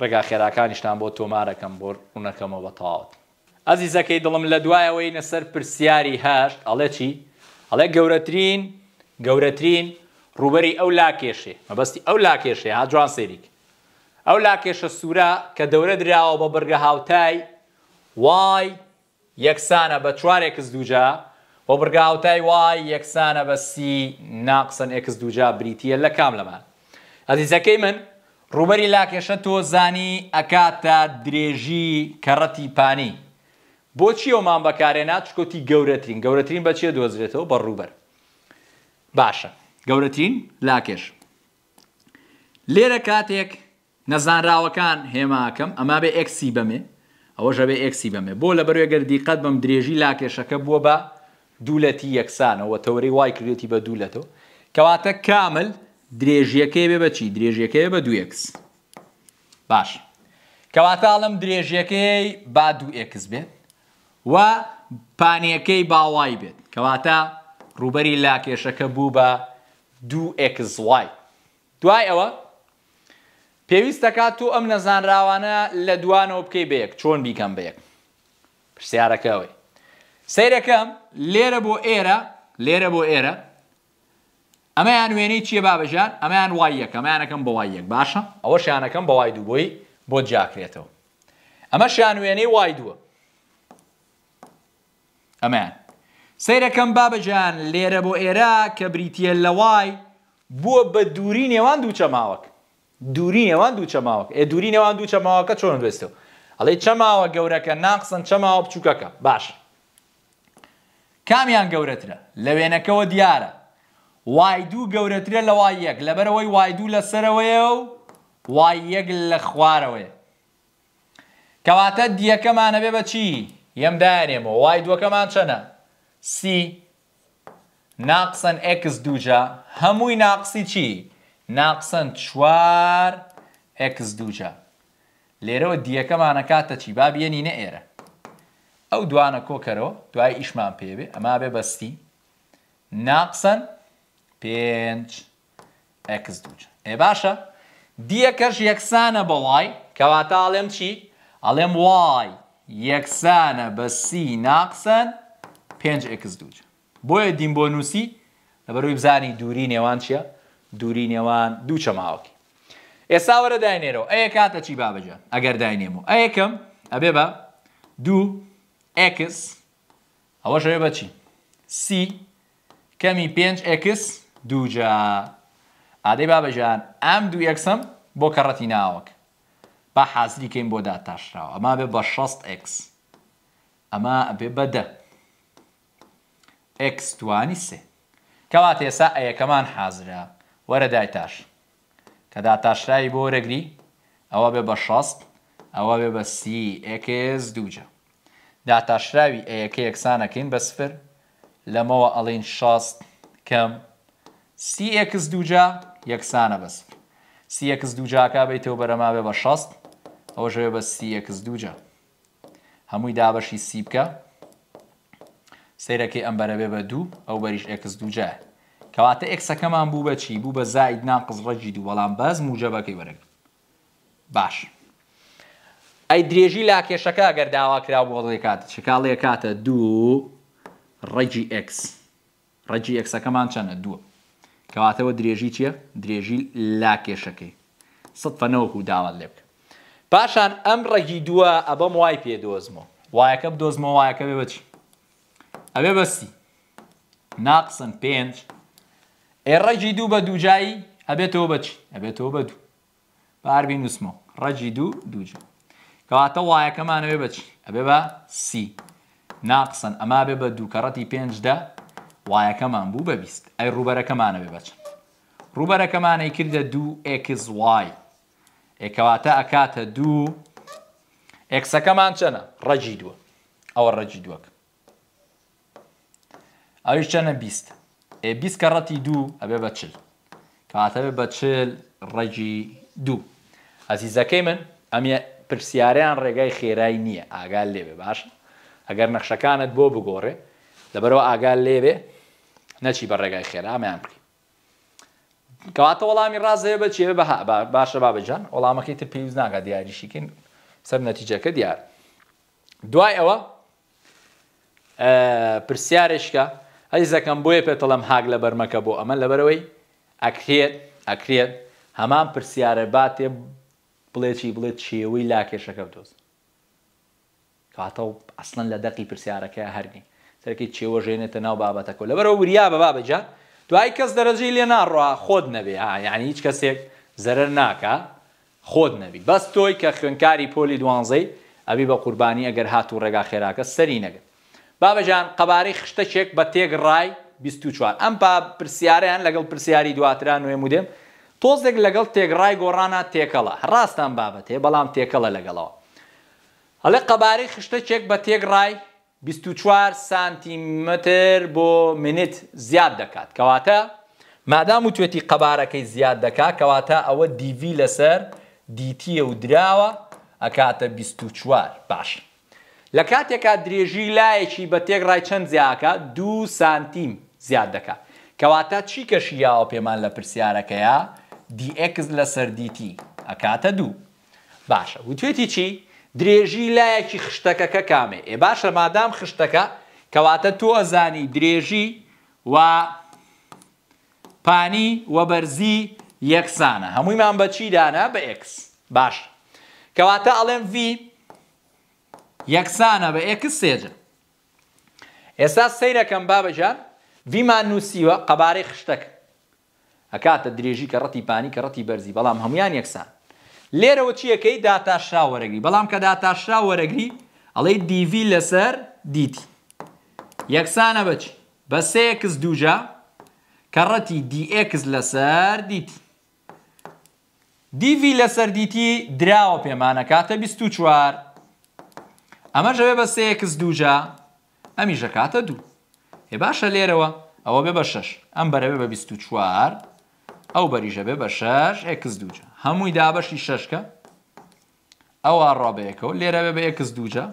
ڕێگا خێراکانیشتان بۆ تۆمارەکەم بۆ ڕوونەکەمەوە بەتاوت. ئەزیزەکەی دڵم لە دوایەوەی نەسەر پرسیاری هاشت ئەڵێ چی؟ ئەڵێ گەورەترین گەورەترین ڕوبەری ئەو لاکێشێ مەبەستی ئەو لاکێشێ ها جوان سێریک ئەو لاکێشە سوورە کە دەورە دراوە بە بەرگە هاوتای وای یەکسانە بە چوارێکس دووجا بۆ بەرگاوتای وای یەکسانە بە سی ناقسن ئەکس دووجا بریتە لە کام لەمان ئەزیزەکەی من ڕوبەری لاکێشە تۆ زانی ئەکاتە درێژی کەڕەتی پانی بۆچی ئەومان بەکارێنات شکۆتی گەورەترین گەورەترین بەچێ دۆزرێتەوە بە ڕووبەر باشە گەورەترین لاکێش لێرە کاتێک نەزانراوەکان هێماکەم ئەما بێ ئەکسی بەمێ ئەوەشە بێ ئەکسی بەمێ بۆ لە بەرێگەر دیقەت بەم درێژی لاکێشەکە بووە بە دوولەتی یەکسانەوە تەوری وای کردێتی بە دوولەتەوە کەواتە کامل درێژیەکەی بێ بەچی درێژیەکەی بە دوکس باش کەواتە ئاڵم درێژیەکەی با دوکس بێت و پانیەکەی باوای بێت کەواتە ڕوبەری لا کێشەکە بوو بە دوو ئەکسوای دوای ئەوە پێویستەکات تو ئەم نەزانراوانە لە دوانەوە بکەی بەیەک چۆن بیکەم بەیەک پرسیارەکەەوەی سیرەکەم لێرە بۆ ئێرە لێرە بۆ ئێرە ئەمەیان وێنەی چیە بابژار ئەمەیان وایەک ئەمانەکەم بە وای یەک باشە ئەوە شانەکەم بە وای دوو بۆی بۆ جاکرێتەوە ئەمە شان وێنەی وای دووە ئەمان سیرەکەم بابەجان لێرە بۆ ئێرە کە بریتە لەوای بووە بە دووری نێوان دوو چەماوەک دووری نێوان دوو چەماوەک ئێ دووری نێوان دوو چەماوەکە چۆن بێستەوە ئەڵێ چەماوە گەورەکە ناقسن چەماوە بچووکەکە باش کامیان گەورەترە لە وێنەکەەوە دیارە وای دوو گەورەترە لە وای یەک لەبەرەوەی وای دوو لە سەرەوەیە و وای یەک لە خوارەوەیە کەواتە دیەکەمانە بێ بە چی؟ یەم دانێمەوە وای دووەکەمان چەنە سی ناقسەن ئەکس دووجە هەمووی ناقسی چی؟ ناقسەن چوار ئەکس دووجە لێرەوە دیەکەمانە کاتە چی بابیێنی نە ئێرە ئەو دوانە کۆکەرەوە دوای ئیشمان پێبێ ئەما بێ بەستی ناقسەن پێنج ئەکس دووجە ئێ باشە دیەکەش یەکسانە بەڵای کەواتە ئاڵێم چی؟ ئەڵێم وای یەکسانە بە سی ناقسەن 5x دووج بۆیە دیم بۆ نووسی لەبەروی بزانی دووری نێوان چییە دووری نێوان دوو چەماوەکی ئێستا وەرە داینێرەوە ئەیە کاتە چی بابەجان ئەگەر داینێمەوە ئەیەکەم ئەبێ بە دوو ئەکس ئەوە شەوێ بەچی سی کەمی 5 ئەکس دووجە ئادەی بابەژان ئەم دوو یەکسم بۆ کەڕەتی ناوەک با حازری کەین بۆ داتاشراوە ئەما بێ بە 6 X ئەما بێ بەدە X توانی سێ کەوات ئێسا ئەیەکەمان حازرە وەرە دایتاش کە داتاشرایی بۆ وەرەگری ئەوە بێ بە 6 ئەوە بێ بە سیکس دووجە داتاشراوی ئەیەکە یەکسانەکەین بە سفر لەمەوە ئەڵین شاست کەم سیکس دووجە یەکسانە بەسفر سیکس دووجاکە بیتەوە بەرەما بێ بە 6 ئەوە ژێ بە سیەکس دووجە هەمووی دابەشی سی بکە سیرەکەی ئەم بەرەبێ بە دوو ئەو بەریش ئەکس دووجە کەواتە ئەکسەکەمان بوو بەچی بوو بە زائید نام قزڕەجی دوو وەڵام بەز موجەبەکەی وەرەگ باش ئەی درێژی لا کێشەکە گەر داوا کرا بۆ ڕێ کات شکاڵێ کاتە دوو ڕەجی ئەکس ڕەجی ئەکسەکەمان چەنە دووە کەواتەوە درێژی چییە درێژی لا کێشەکەی سەد فەنەوەکو داوات لێ بکە پاشان ئەم ڕێگی دووە ئەبەم وای پێ دۆزمەوە وایەکە بدۆزمەوە وایەکە بێ بچ ئەوێ بەستی ناقسم پێنج ئێڕەجی دوو بە دووجایی ئەبێتەوە بچ ئەبێتەوە بە دوو باربی نووسمەوە ڕەجی دوو دووجە کەواتە وایەکەمانەوێ بچ ئەبێ بە سی ناقسن ئەما بێ بە دووکەڕەتی پێنجدا وایەکەمان بوو بە بیست ئەی ڕوبەرەکەمانە بێ بچن ڕوبەرەکەمانەی کردە دوو ئکس وای ئێکەواتە ئەکاتە دوو ئەکسەکەمان چەنە ڕەجی دووە ئەوە ڕەجی دووەکە ئەوش چەنە بیست ئێ بیست کە ڕەتی دوو ئەبێ بەچل کاتەبێ بەچل ڕەجی دوو ئەزیزەکەی من ئەمە پرسیاریان ڕێگای خێرایی نییە ئاگال لێبێ باشە ئەگەر نەخشەکانت بۆ بگۆڕێ لەبەرەوە ئاگال لێبێ نەچی بە ڕێگای خێرا ئەمیان بکە کەواتە وەڵامی ڕازەیە بە چێ باشە بابجان وەڵامەکەی تر پێویست ناگا دیاریشیکن سەر نەتیجەکە دیار. دوای ئەوە پرسیارشکە هەیزەکەم بۆیە پێتەڵم هاگ لە بەرمەکە بۆ ئەمە لەبەرەوەی ئەکرێت ئەکرێت هەمان پرسیارە باتێ بڵێکی بڵێت چێوەی لا کێشەکە بدۆز. کاتە ئەسن لە دەقی پرسیارەکە هەرنی سەرکی چێوە ژێنێتە ناو بابەتەکە لەبەرەوە وریا بە بابەجان دوای کەس دەرەجی لێ ناڕوا خۆت نەبێ یعنی هیچ کەسێک زەرەر ناکە خۆت نەبی بەس تۆی کە خوێنکاری پۆلی دوانزەی ئەبی بە قوربانی ئەگەر هات و ڕێگا خێراکە سەری نەگەن بابەژان قەبارەی خشتەچێک بە تێک ڕای 24وار ئەم پا پرسیاریان لەگەڵ پرسیاری دواتران نوێ مودێم تۆزێک لەگەڵ تێگڕای گۆڕانە تێکەڵە ڕاستان بابەت هەیە بەڵام تێکەڵە لەگەڵەوە هەڵێ قەبارەی خشتەچێک بە تێک ڕای 24 سانتیمتر بۆ منیت زیاد دەکات کەواتە مادام و توێتی قەبارەکەی زیاد دەکات کەواتە ئەوە دیV لەسەر دیتیە و دراوە ئەکاتە 24 باش. لە کاتێکا درێژی لایەکی بە تێک ڕای چەند زیاکە دو سانتیم زیاد دەکات کەواتە چی کەشییاوە پێمان لە پرسیارەکەیە دیX لەسەر دیتی ئەکاتە دوو باشە و توێتی چی؟ درێژی لایەکی خشتەکەکە کامێ ئێ باشە مادام خشتەکە کەواتە تۆ ئەزانی درێژی و پانی وە بەرزی یەکسانە هەموویمان بەچی دانا بە ئکس باش کەواتە ئەڵێم V یەکسانە بە ئکس سێجە ئێستا سەیرەکەم بابەجان ویمان نووسیوە قەبارەی خشتەکە ئەکاتە درێژی کە ڕەتی پانی کە ڕەتی بەرزی بەڵام هەمویان یەکسان لێرەوە چیەکەی داتاشرا وەرەگری بەڵام کە داتاشرا وەرەگری ئەڵێ دیV لەسەر دیتی یەکسانە بچ بە سێکس دووجە کەڕەتی دیX لەسەر دیتی دیV لەسەر دیتی دراوە پێمانە کاتە 24وار ئەمەژەوێ بە سێکس دووجە ئەمی ژەکاتە دوو هێ باشە لێرەوە ئەوە بێ بە شش ئەم بەرەوێ بە 24وار ئەو بەریژە بێ بە شش ئکس دووجە هەمووی دابەشی شەشکە ئەوە ڕابەیەکەەوە لێرەبێ بە ئکس دووجە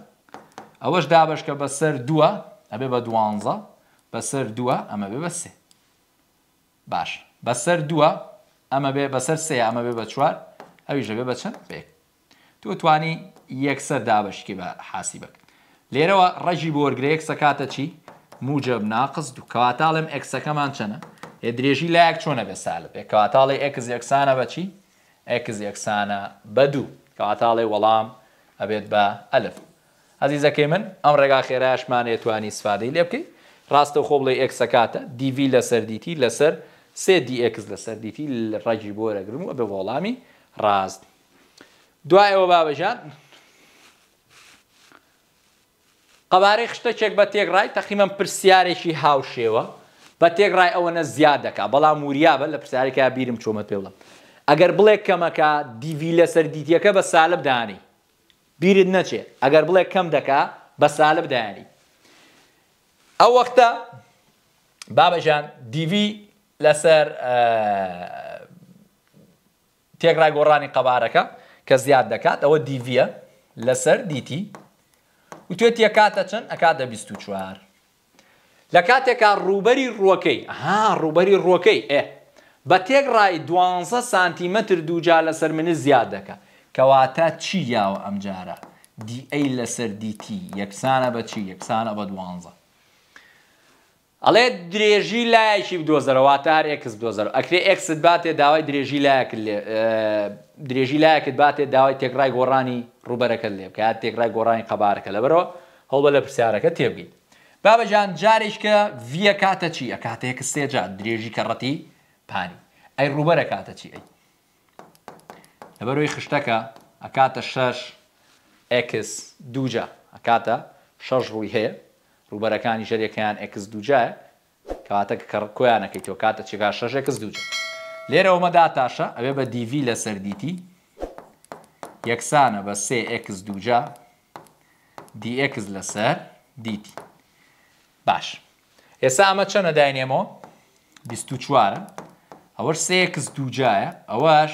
ئەوەش دابشکە بە سەر دووە ئەبێ بە دوانزە بەسەر دووە ئەمە بێ بە سێ باش بەسەر دووە ئەمە بێ بەسەر سێ ئەمە بێ بە چوار ئەویژە بێ بە چەند پێک تو توانی یەکسەر دابشکی بە حاسی بکرد لێرەوە ڕەژی بۆرگرەیەک سەکاتە چی موجب ناقص دوو کەواتاڵم ئەکسەکەمان چەنە درێژی لایەک چۆنە بێ سالب پێ کەواتاڵی ئەکز یەکسانە بەچی ئەکز یەکسانە بە دوو کەواتاڵی وەڵام ئەبێت بە ئەلف عزیزەکەی من ئەم ڕێگا خێراشمانێت توانی سفادەی لێ بکەیت ڕاستە خۆ بڵێ ئەکسەکاتە دیوی لە سەردیتی لەسەر سێ دیX لە سەردیتی ڕەجی بۆ رەگرم و بە وەڵامی ڕاست دوایەوە بابەژان قەبارەی خشتە چێک بە تێک ڕای تەخیمەم پرسیارێکی هاوشێوە بە تێکڕای ئەوەنە زیادەکە بەڵام موریابە لە پرسیارێکە بیرم چۆمە پێ بڵم ئەگەر بڵێ کەمەکە دیوی لە سەردیتیەکە بە سالب دانی بیرت نەچێ ئەگەر بڵێ کەم دەکا بە سالب دایانی ئەو وەختە بابەژان دیوی لەسەر تێکرای گۆڕانی قەبارەکە کە زیاد دەکات ئەوە دیڤە لەسەر دیتی و توێ تێکاتە چەند ئەکاتە 24. لە کاتێکا ڕوبەری ڕوەکەی ها ڕوبەری ڕوەکەی ئێ بە تێک ڕای دوانسە سانتیمەتر دووجا لەسەر منە زیاد دەکە کەواتە چی یاوە ئەمجارە دیئەی لەسەر دیتی یەکسانە بە چی یەکسانە بە دوانزە ئەڵێ درێژی لایەکی بدۆزەرەوەواتە هەر ئەکس بدۆزەر ئەکرێ ئەکست باتێ داوای درێژی لایەکرد لێ درێژی لایەکت باتێ داوای تێکڕای گۆڕانی ڕوبەرەکە لێ بکات تێکڕای گۆڕانی قەبارەکە لەبەرەوە هەڵبە لە پرسیارەکە تێبگەیت بابەجان جارێک کە ڤە کاتە چی ئە کاتەیە کە سێجا درێژی کەڕەتی پانی ئەی ڕوبەرە کاتە چی ئەی لەبەرۆی خشتەکە ئەکاتە شش ئکس دووجە ئەکاتە شەش ڕووی هەیە ڕوبەرەکانی ژەرەکەیان ئکس دووجە کاتە کۆیانەکەی تۆ کاتە چێگا شەش ئکس دووجە لێرەوەمە داتاشە ئەوێ بە دیV لە سەردیتی یەکسانە بە سX دووجە دیX لەسەر دیتی. باش ئێستا ئەمە چەنە داینێمەوە چوارە ئەوەش سێکس دووجایە ئەوەش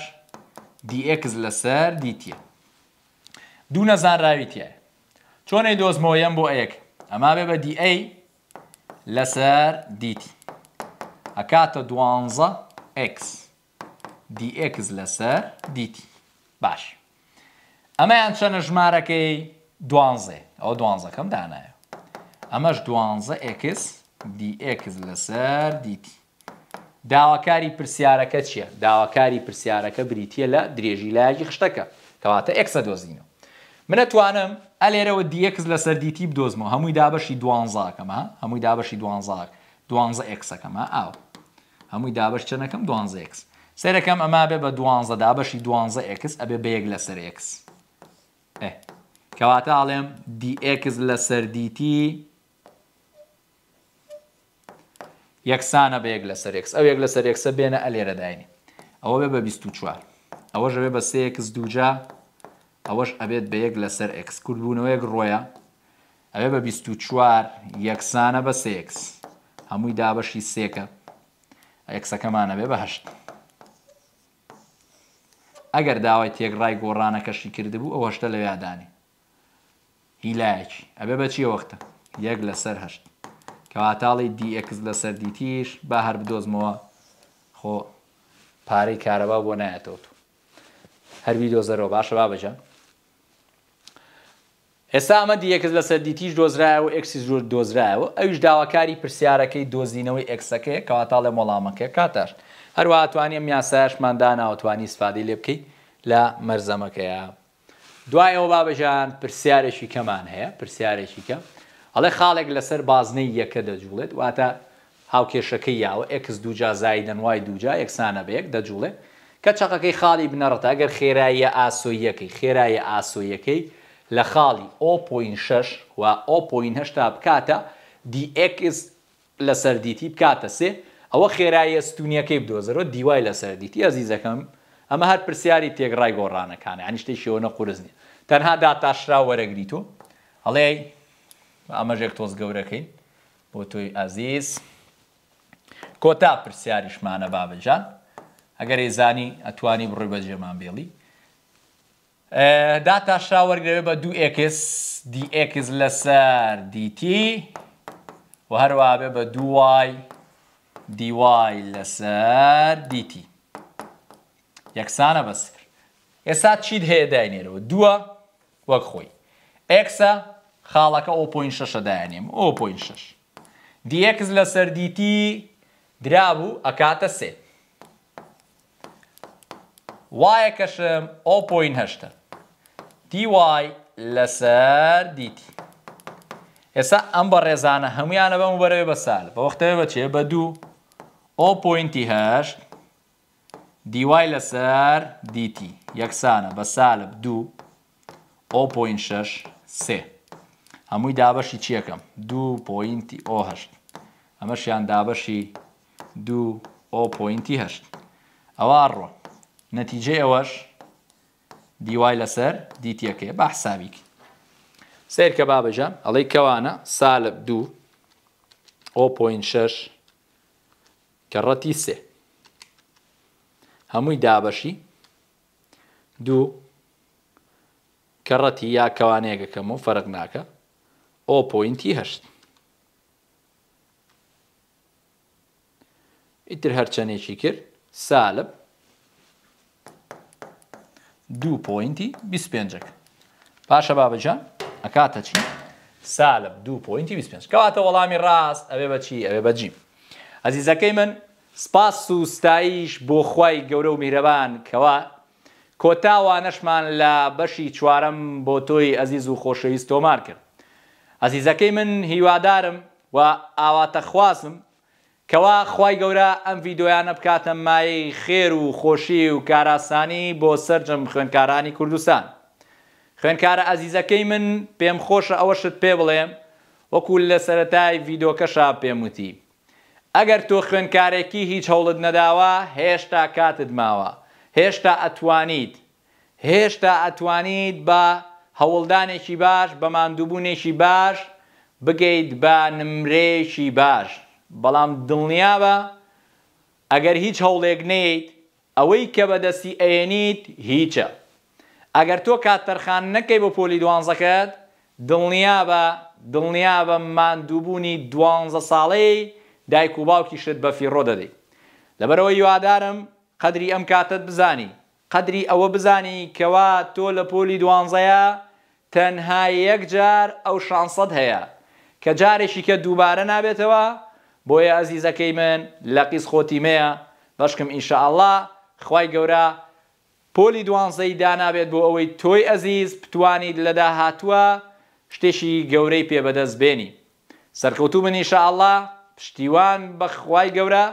دیX لەسەر دیتیە دوو نەزانراویتیە چۆنەی دۆزمەوەیەم بۆ ئەیەک ئەما بێ بە دیA لەسەر دیتی ئەکاتە دوانزە X دیX لەسەر دیتی باش ئەمەیان چەنە ژمارەکەی دوانزێ ئەو دوانزەکەم دانایە ئەمەش دوانزە ئکس دیX لەسەر دیتی داواکاری پرسیارەکە چییە؟ داواکاری پرسیارەکە بریتە لە درێژی لایەکی خشتەکە کەواتە ئەکسە دۆزینەوە منەتوانم ئەلێرەوە دیX لەسەر دیتی بدۆزمەوە هەمووی دابەشی دوانزاکەمە هەمووی دابەشی دوانزاک دوانزە ئەکسەکەمە ئاو هەمووی دابش چەنەکەم دوانزە ئەکس سەرەکەم ئەما بێ بە دوانزە دابەشی دوانزە ئەکس ئەبێ بەیەک لەسەر ئەکس کەواتە ئاڵێم دیX لەسەر دیتی یەکسانە بە یەک لەسەر یەکس ئەو یەک لەسەر یەکسە بێنە ئەلێرە داینی ئەوە بێ بە 24 ئەوەش ئەوێ بە سەیەکس دووجا ئەوەش ئەبێت بە یەک لەسەر ئەکس کوربوونەوەیەک ڕۆیە ئەوێ بە 24 یەکسانە بە سێکس هەمووی دابەشی سێکە یەکسەکەمانە بێ بەهشت ئەگەر داوای تێکڕای گۆڕانەکەشی کردبوو ئەو هەشتە لەوێدانی هیلایەکی ئەبێ بەچی وەختە یەک لەسەر هەشت کەواتاڵی دیX لەسەر دیتیش با هەر بدۆزمەوە خۆ پارەی کارەبا بۆ نایەتەوە تو هەروی دۆزەرەوە باشە با بەجە ئێستا ئەمە دیەکەس لەسەر دیتیش دۆزرایە و ئەکسی زۆر دۆزرایەوە ئەوش داواکاری پرسیارەکەی دۆزینەوەی ئەکسەکەی کەواتا لە مەڵامەکە کاتەش هەروە هاتوانیم یاسایشماندا ناوتوانی سفادی لێ بکەیت لە مەرزەمەکەیە دوایەوە بابەژان پرسیارێکی کەمان هەیە پرسیارێکی کەم ئەڵێ خاڵێک لەسەر بازنەی یەکە دەجوڵێت واتە هاوکێشەکەی یاوە ئەکس دووجا زای دەنوای دووجا یەکسانە بەیەک دەجوڵێت کە چقەکەی خاڵی بنەڕەتە ئەگەر خێراییە ئاسۆیەکەی خێرایە ئاسۆیەکەی لە خاڵی 0.6 و 0.8 بکاتە دیX لەسەر دیتی بکاتە سێ ئەوە خێراییە ستونیەکەی بدۆزەوە دیوای لەسەر دیتی ئەزیزەکەم ئەمە هەر پرسیاری تێگڕای گۆڕانەکانە هەنیشتی شێوەنە قورزنی تەنها داتاشرا وەرەگریت و هەڵێ ئامەژێک تۆز گەورەکەی بۆ تۆی ئازیز کۆتا پرسیاریشمانە بابجان ئەگەر ێزانی ئەتوانی بڕووی بە جێمان بێڵی داتا شاوەرگەوێ بە دو ئکس دیئکس لەسەر دیتی و هەروەبێ بە دوای دیوای لەسەر دیتی یەکسانە بەسەر ئێستا چیت هەیە داینێرەوە دووە وەک خۆی ئەکسە خاڵەکە 0.6 دایانیم 0.6 دیەکس لە سەردیتی درابوو ئەکاتە سێ وایەکەشم 0.8 دیوای لەسەر دیتی ئێستا ئەم بە ڕێزانە هەمویانە بەم بەرەوێ بە سال بە وەختەوە بەچێ بە دوو 0.8 دیوای لەسەر دیتی یەکسانە بە سالب دوو 0.6 سێ هەمووی دابەشی چیەکەم دو پوینتی ئۆهشت ئەمەشیان دابەشی دو ئۆ پوینتی هەشت ئەوە ڕۆ نەتیجێ ئەوەش دیوای لەسەر دیتیەکەی بە حسابیک سیر کە بابەژە ئەڵەی کەوانە سالب دو ئۆ پوین شش کە ڕەتی سێ هەمووی دابەشی دوو کەڕەتی یا کەوانەیەکەکەم و فەرق ناکە ئۆپۆینتی هەشت ئیتر هەرچەندێکی کرد سالب دوو پوینتی پێنجەك پاشە بابجان ئەکاتە چی سالب دوو پوینتی پێنج کەواتە وەڵامی ڕاست ئەوێ بەچی ئەوێ بەجیم ئەزیزەکەی من سپاس و ستایش بۆ خی گەورە و میرەبان کەوا کۆتاوانەشمان لە بەشی چوارەم بۆ تۆی ئەزیز و خۆشەویست تۆمار کرد ئەزیزەکەی من هیوادارم و ئاواتە خوازم کەوا خی گەورە ئەم ڤیددیویانە بکاتە مای خێر و خۆشی و کاراسانی بۆ سرجم خوێنکارانی کوردستان. خوێنکارە ئەزیزەکەی من پێم خۆشە ئەوەشت پێ بڵێم وەکو لە سەتای ڤیددیۆکەشا پێم وتی. ئەگەر تۆ خوێنکارێکی هیچ هەوڵت نەداوە هێشتا کاتت ماوە، هێشتا ئەتوانیت، هێشتا ئەتوانیت بە هەوڵدانێکی باش بە مادووبوونێکی باش بگەیت بە نمرێکی باش بەڵام دڵنیا بە ئەگەر هیچ هەوڵێک نێیت ئەوەی کە بەدەستی ئەێنیت هیچە ئەگەر تۆ کاتتەرخان نەکەی بە پۆلی دوانزەکەت دڵنیا بە دڵنیا بە مادووبوونی دوانزە ساڵەی دایک و باوکی شت بە فیڕۆ دەدەیت لەبەرەوە یوادارم قدری ئەم کاتت بزانی قدری ئەوە بزانی کەوا تۆ لە پۆلی دوانزەیە تەنها یەک جار ئەو شانسەد هەیە کە جارێکی کە دووبارە نابێتەوە بۆیە ئەزیزەکەی من لە قیس خۆتیمەیە بەشکم ئینشاءله خی گەورە پۆلی دوانزەی دانابێت بۆ ئەوەی تۆی ئەزیز بتوانیت لەدا هاتووە شتێکی گەورەی پێ بەدەست بێنی سەرکەوتو من ئینشاءله پشتیوان بەخوای گەورە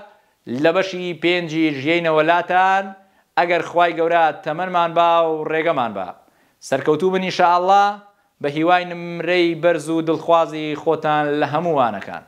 لە بەشی پێنجی ژێنەوەلاتان ئەگەر خوای گەورە تەمەمان با و ڕێگەمان بە. سەرکەوتوو بنی شاءله بە هیوای نمرەی بەرز و دڵخوازی خۆتان لە هەمووانەکان